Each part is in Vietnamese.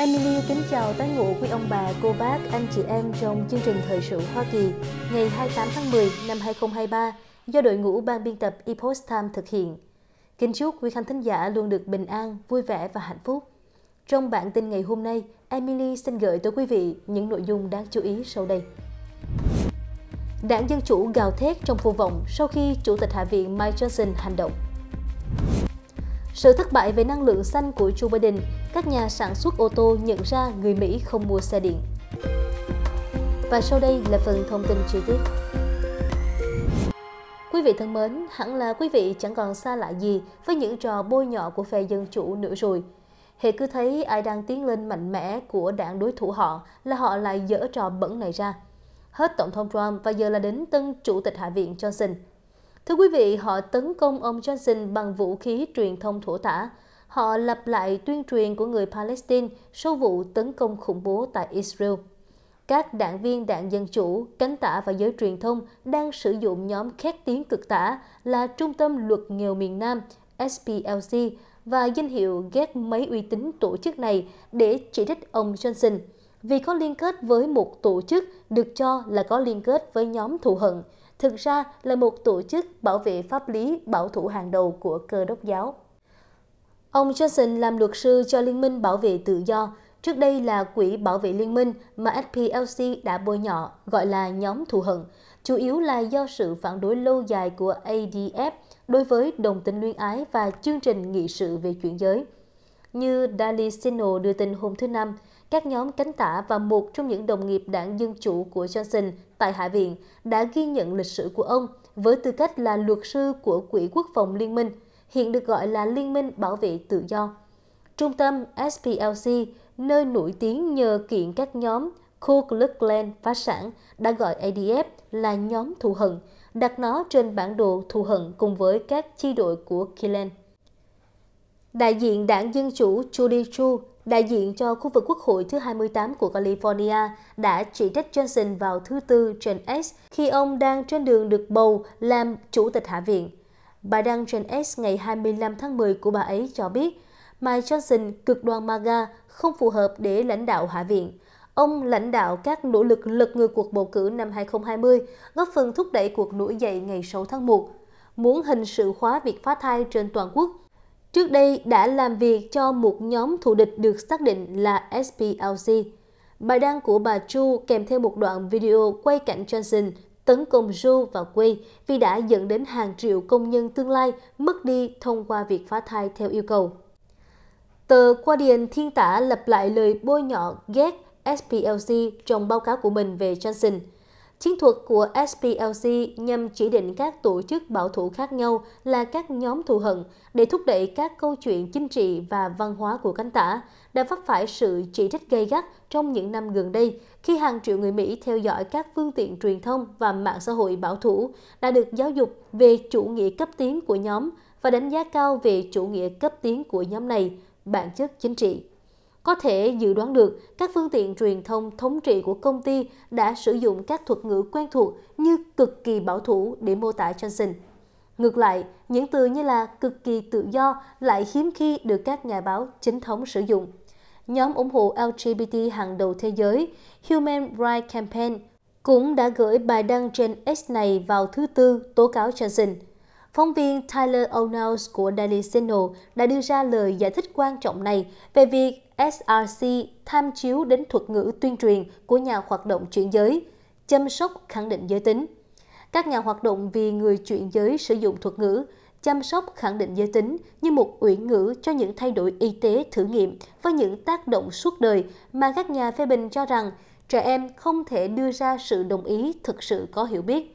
Emily kính chào tái ngộ quý ông bà, cô bác, anh chị em trong chương trình Thời sự Hoa Kỳ ngày 28 tháng 10 năm 2023 do đội ngũ ban biên tập Epoch Time thực hiện. Kính chúc quý khán thính giả luôn được bình an, vui vẻ và hạnh phúc. Trong bản tin ngày hôm nay, Emily xin gửi tới quý vị những nội dung đáng chú ý sau đây. Đảng Dân Chủ gào thét trong vô vọng sau khi Chủ tịch Hạ viện Mike Johnson hành động. Sự thất bại về năng lượng xanh của Joe Biden các nhà sản xuất ô tô nhận ra người Mỹ không mua xe điện. Và sau đây là phần thông tin chi tiết. Quý vị thân mến, hẳn là quý vị chẳng còn xa lạ gì với những trò bôi nhọ của phe dân chủ nữa rồi. Hệ cứ thấy ai đang tiến lên mạnh mẽ của đảng đối thủ họ là họ lại dở trò bẩn này ra. Hết Tổng thống Trump và giờ là đến tân Chủ tịch Hạ viện Johnson. Thưa quý vị, họ tấn công ông Johnson bằng vũ khí truyền thông thổ tả, Họ lặp lại tuyên truyền của người Palestine sau vụ tấn công khủng bố tại Israel. Các đảng viên đảng Dân Chủ, cánh tả và giới truyền thông đang sử dụng nhóm khét tiếng cực tả là Trung tâm Luật Nghèo Miền Nam SPLC và danh hiệu ghét mấy uy tín tổ chức này để chỉ trích ông Johnson vì có liên kết với một tổ chức được cho là có liên kết với nhóm thù hận, thực ra là một tổ chức bảo vệ pháp lý bảo thủ hàng đầu của cơ đốc giáo. Ông Johnson làm luật sư cho Liên minh Bảo vệ Tự do, trước đây là Quỹ Bảo vệ Liên minh mà SPLC đã bôi nhọ, gọi là nhóm thù hận, chủ yếu là do sự phản đối lâu dài của ADF đối với đồng tính luyên ái và chương trình nghị sự về chuyển giới. Như Daily Signal đưa tin hôm thứ Năm, các nhóm cánh tả và một trong những đồng nghiệp đảng Dân Chủ của Johnson tại Hạ viện đã ghi nhận lịch sử của ông với tư cách là luật sư của Quỹ Quốc phòng Liên minh – hiện được gọi là Liên minh Bảo vệ Tự do. Trung tâm SPLC, nơi nổi tiếng nhờ kiện các nhóm Ku Klux Klan phá sản, đã gọi ADF là nhóm thù hận, đặt nó trên bản đồ thù hận cùng với các chi đội của Killen. Đại diện đảng Dân Chủ Judy Chu, đại diện cho khu vực Quốc hội thứ 28 của California, đã chỉ trích Johnson vào thứ Tư trên X khi ông đang trên đường được bầu làm Chủ tịch Hạ viện. Bài đăng trên X ngày 25 tháng 10 của bà ấy cho biết, Mike Johnson cực đoan MAGA không phù hợp để lãnh đạo Hạ viện. Ông lãnh đạo các nỗ lực lật ngược cuộc bầu cử năm 2020, góp phần thúc đẩy cuộc nổi dậy ngày 6 tháng 1, muốn hình sự hóa việc phá thai trên toàn quốc. Trước đây đã làm việc cho một nhóm thù địch được xác định là SPLC. Bài đăng của bà Chu kèm theo một đoạn video quay cảnh Johnson tấn công Ru và Quy vì đã dẫn đến hàng triệu công nhân tương lai mất đi thông qua việc phá thai theo yêu cầu. Tờ Guardian thiên tả lập lại lời bôi nhọ ghét SPLC trong báo cáo của mình về Johnson – Chiến thuật của SPLC nhằm chỉ định các tổ chức bảo thủ khác nhau là các nhóm thù hận để thúc đẩy các câu chuyện chính trị và văn hóa của cánh tả đã vấp phải sự chỉ trích gay gắt trong những năm gần đây khi hàng triệu người Mỹ theo dõi các phương tiện truyền thông và mạng xã hội bảo thủ đã được giáo dục về chủ nghĩa cấp tiến của nhóm và đánh giá cao về chủ nghĩa cấp tiến của nhóm này, bản chất chính trị. Có thể dự đoán được, các phương tiện truyền thông thống trị của công ty đã sử dụng các thuật ngữ quen thuộc như cực kỳ bảo thủ để mô tả Johnson. Ngược lại, những từ như là cực kỳ tự do lại hiếm khi được các nhà báo chính thống sử dụng. Nhóm ủng hộ LGBT hàng đầu thế giới, Human Rights Campaign, cũng đã gửi bài đăng trên X này vào thứ Tư tố cáo Johnson. Phóng viên Tyler O'Neil của Daily Signal đã đưa ra lời giải thích quan trọng này về việc SRC tham chiếu đến thuật ngữ tuyên truyền của nhà hoạt động chuyển giới, chăm sóc khẳng định giới tính. Các nhà hoạt động vì người chuyển giới sử dụng thuật ngữ chăm sóc khẳng định giới tính như một uyển ngữ cho những thay đổi y tế thử nghiệm với những tác động suốt đời mà các nhà phê bình cho rằng trẻ em không thể đưa ra sự đồng ý thực sự có hiểu biết.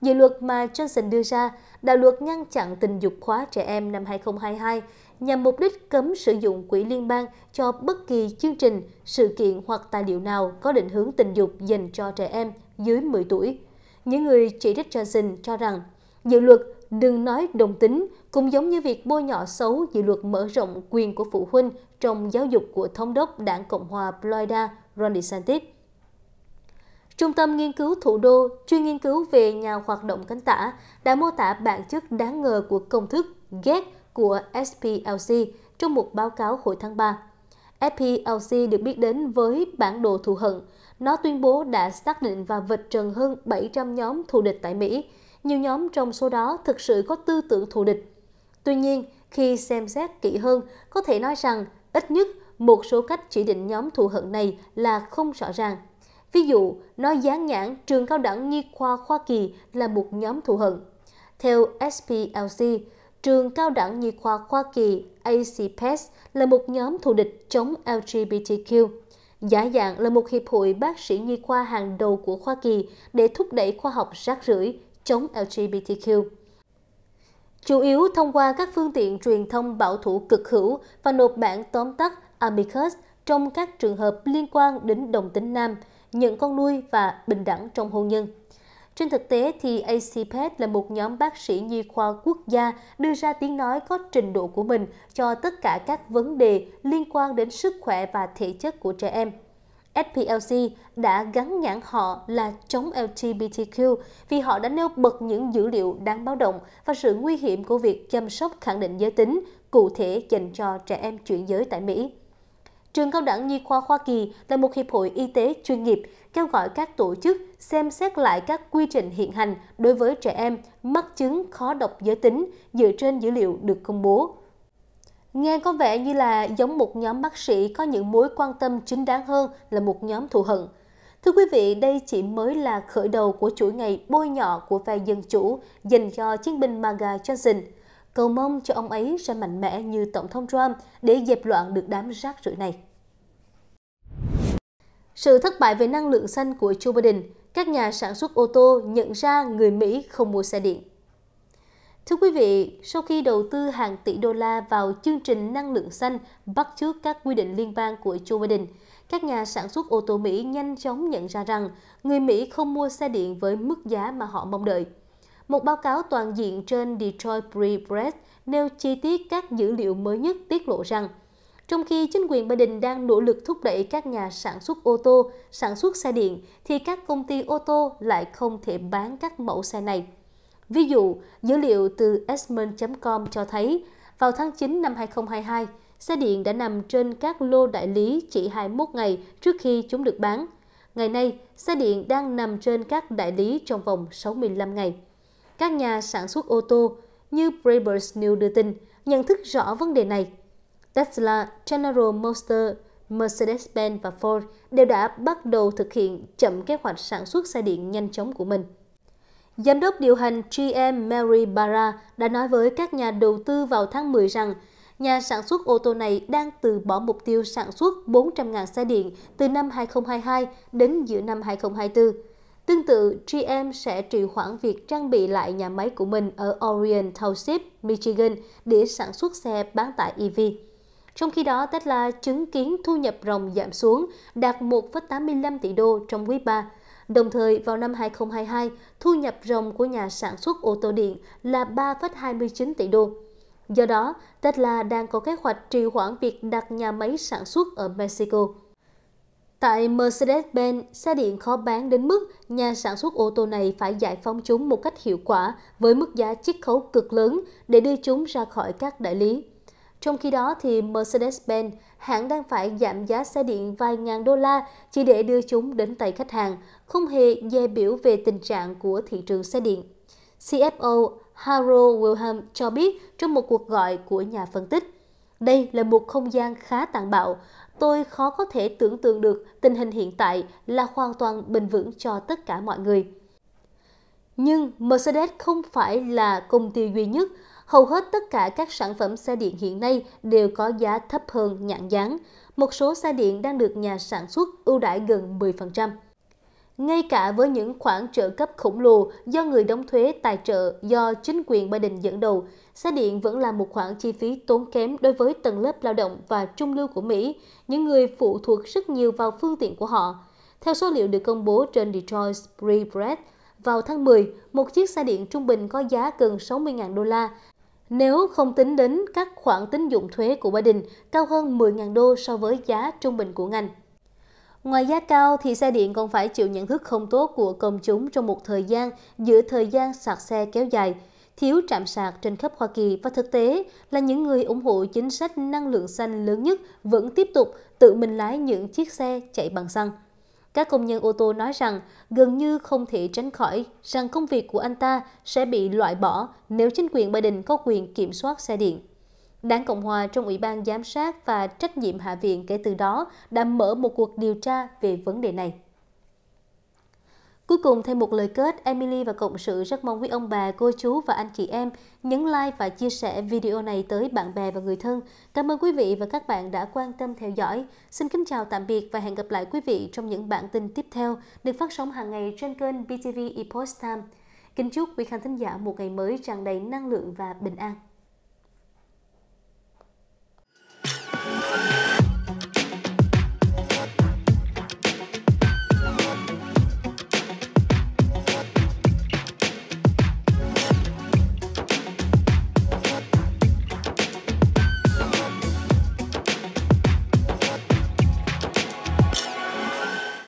Dự luật mà Johnson đưa ra, đạo luật ngăn chặn tình dục hóa trẻ em năm 2022 nhằm mục đích cấm sử dụng quỹ liên bang cho bất kỳ chương trình, sự kiện hoặc tài liệu nào có định hướng tình dục dành cho trẻ em dưới 10 tuổi. Những người chỉ trích Johnson cho rằng dự luật đừng nói đồng tính cũng giống như việc bôi nhọ xấu dự luật mở rộng quyền của phụ huynh trong giáo dục của thống đốc đảng Cộng hòa Florida Ron DeSantis. Trung tâm nghiên cứu thủ đô chuyên nghiên cứu về nhà hoạt động cánh tả đã mô tả bản chất đáng ngờ của công thức ghét của SPLC trong một báo cáo hồi tháng 3. SPLC được biết đến với bản đồ thù hận. Nó tuyên bố đã xác định và vạch trần hơn 700 nhóm thù địch tại Mỹ. Nhiều nhóm trong số đó thực sự có tư tưởng thù địch. Tuy nhiên, khi xem xét kỹ hơn, có thể nói rằng ít nhất một số cách chỉ định nhóm thù hận này là không rõ ràng. Ví dụ, nó dán nhãn trường cao đẳng nhi khoa Hoa Kỳ là một nhóm thù hận. Theo SPLC, trường cao đẳng nhi khoa Hoa Kỳ ACPES là một nhóm thù địch chống LGBTQ. Giả dạng là một hiệp hội bác sĩ nhi khoa hàng đầu của Hoa Kỳ để thúc đẩy khoa học rác rưởi chống LGBTQ. Chủ yếu thông qua các phương tiện truyền thông bảo thủ cực hữu và nộp bản tóm tắt Amicus trong các trường hợp liên quan đến đồng tính nam, những con nuôi và bình đẳng trong hôn nhân. Trên thực tế thì ACPET là một nhóm bác sĩ nhi khoa quốc gia đưa ra tiếng nói có trình độ của mình cho tất cả các vấn đề liên quan đến sức khỏe và thể chất của trẻ em. SPLC đã gắn nhãn họ là chống LGBTQ vì họ đã nêu bật những dữ liệu đáng báo động và sự nguy hiểm của việc chăm sóc khẳng định giới tính, cụ thể dành cho trẻ em chuyển giới tại Mỹ. Trường Cao đẳng Nhi khoa Hoa Kỳ là một hiệp hội y tế chuyên nghiệp, kêu gọi các tổ chức xem xét lại các quy trình hiện hành đối với trẻ em mắc chứng khó đọc giới tính dựa trên dữ liệu được công bố. Nghe có vẻ như là giống một nhóm bác sĩ có những mối quan tâm chính đáng hơn là một nhóm thù hận. Thưa quý vị, đây chỉ mới là khởi đầu của chuỗi ngày bôi nhọ của phe Dân Chủ dành cho chiến binh MAGA Johnson – cầu mong cho ông ấy sẽ mạnh mẽ như Tổng thống Trump để dẹp loạn được đám rác rưởi này. Sự thất bại về năng lượng xanh của Joe Biden, các nhà sản xuất ô tô nhận ra người Mỹ không mua xe điện. Thưa quý vị, sau khi đầu tư hàng tỷ đô la vào chương trình năng lượng xanh bắt chước các quy định liên bang của Joe Biden, các nhà sản xuất ô tô Mỹ nhanh chóng nhận ra rằng người Mỹ không mua xe điện với mức giá mà họ mong đợi – một báo cáo toàn diện trên Detroit Free Press nêu chi tiết các dữ liệu mới nhất tiết lộ rằng, trong khi chính quyền Biden đang nỗ lực thúc đẩy các nhà sản xuất ô tô, sản xuất xe điện, thì các công ty ô tô lại không thể bán các mẫu xe này. Ví dụ, dữ liệu từ Esmond.com cho thấy, vào tháng 9 năm 2022, xe điện đã nằm trên các lô đại lý chỉ 21 ngày trước khi chúng được bán. Ngày nay, xe điện đang nằm trên các đại lý trong vòng 65 ngày các nhà sản xuất ô tô như Brabus News đưa tin nhận thức rõ vấn đề này. Tesla, General Motors, Mercedes-Benz và Ford đều đã bắt đầu thực hiện chậm kế hoạch sản xuất xe điện nhanh chóng của mình. Giám đốc điều hành GM Mary Barra đã nói với các nhà đầu tư vào tháng 10 rằng nhà sản xuất ô tô này đang từ bỏ mục tiêu sản xuất 400.000 xe điện từ năm 2022 đến giữa năm 2024. Tương tự, GM sẽ trì hoãn việc trang bị lại nhà máy của mình ở Orion Township, Michigan để sản xuất xe bán tải EV. Trong khi đó, Tesla chứng kiến thu nhập ròng giảm xuống đạt 1,85 tỷ đô trong quý 3. Đồng thời, vào năm 2022, thu nhập ròng của nhà sản xuất ô tô điện là 3,29 tỷ đô. Do đó, Tesla đang có kế hoạch trì hoãn việc đặt nhà máy sản xuất ở Mexico. Tại Mercedes-Benz, xe điện khó bán đến mức nhà sản xuất ô tô này phải giải phóng chúng một cách hiệu quả với mức giá chiết khấu cực lớn để đưa chúng ra khỏi các đại lý. Trong khi đó thì Mercedes-Benz, hãng đang phải giảm giá xe điện vài ngàn đô la chỉ để đưa chúng đến tay khách hàng, không hề dè biểu về tình trạng của thị trường xe điện. CFO Harold Wilhelm cho biết trong một cuộc gọi của nhà phân tích, đây là một không gian khá tàn bạo. Tôi khó có thể tưởng tượng được tình hình hiện tại là hoàn toàn bình vững cho tất cả mọi người. Nhưng Mercedes không phải là công ty duy nhất. Hầu hết tất cả các sản phẩm xe điện hiện nay đều có giá thấp hơn nhãn dán. Một số xe điện đang được nhà sản xuất ưu đãi gần 10% ngay cả với những khoản trợ cấp khổng lồ do người đóng thuế tài trợ do chính quyền Biden dẫn đầu, xe điện vẫn là một khoản chi phí tốn kém đối với tầng lớp lao động và trung lưu của Mỹ, những người phụ thuộc rất nhiều vào phương tiện của họ. Theo số liệu được công bố trên Detroit Free Press, vào tháng 10, một chiếc xe điện trung bình có giá gần 60.000 đô la, nếu không tính đến các khoản tín dụng thuế của Biden cao hơn 10.000 đô so với giá trung bình của ngành. Ngoài giá cao thì xe điện còn phải chịu nhận thức không tốt của công chúng trong một thời gian giữa thời gian sạc xe kéo dài, thiếu trạm sạc trên khắp Hoa Kỳ và thực tế là những người ủng hộ chính sách năng lượng xanh lớn nhất vẫn tiếp tục tự mình lái những chiếc xe chạy bằng xăng. Các công nhân ô tô nói rằng gần như không thể tránh khỏi rằng công việc của anh ta sẽ bị loại bỏ nếu chính quyền Biden có quyền kiểm soát xe điện. Đảng Cộng Hòa trong Ủy ban Giám sát và Trách nhiệm Hạ viện kể từ đó đã mở một cuộc điều tra về vấn đề này. Cuối cùng thêm một lời kết, Emily và Cộng sự rất mong quý ông bà, cô chú và anh chị em nhấn like và chia sẻ video này tới bạn bè và người thân. Cảm ơn quý vị và các bạn đã quan tâm theo dõi. Xin kính chào tạm biệt và hẹn gặp lại quý vị trong những bản tin tiếp theo được phát sóng hàng ngày trên kênh BTV Epoch Time. Kính chúc quý khán thính giả một ngày mới tràn đầy năng lượng và bình an.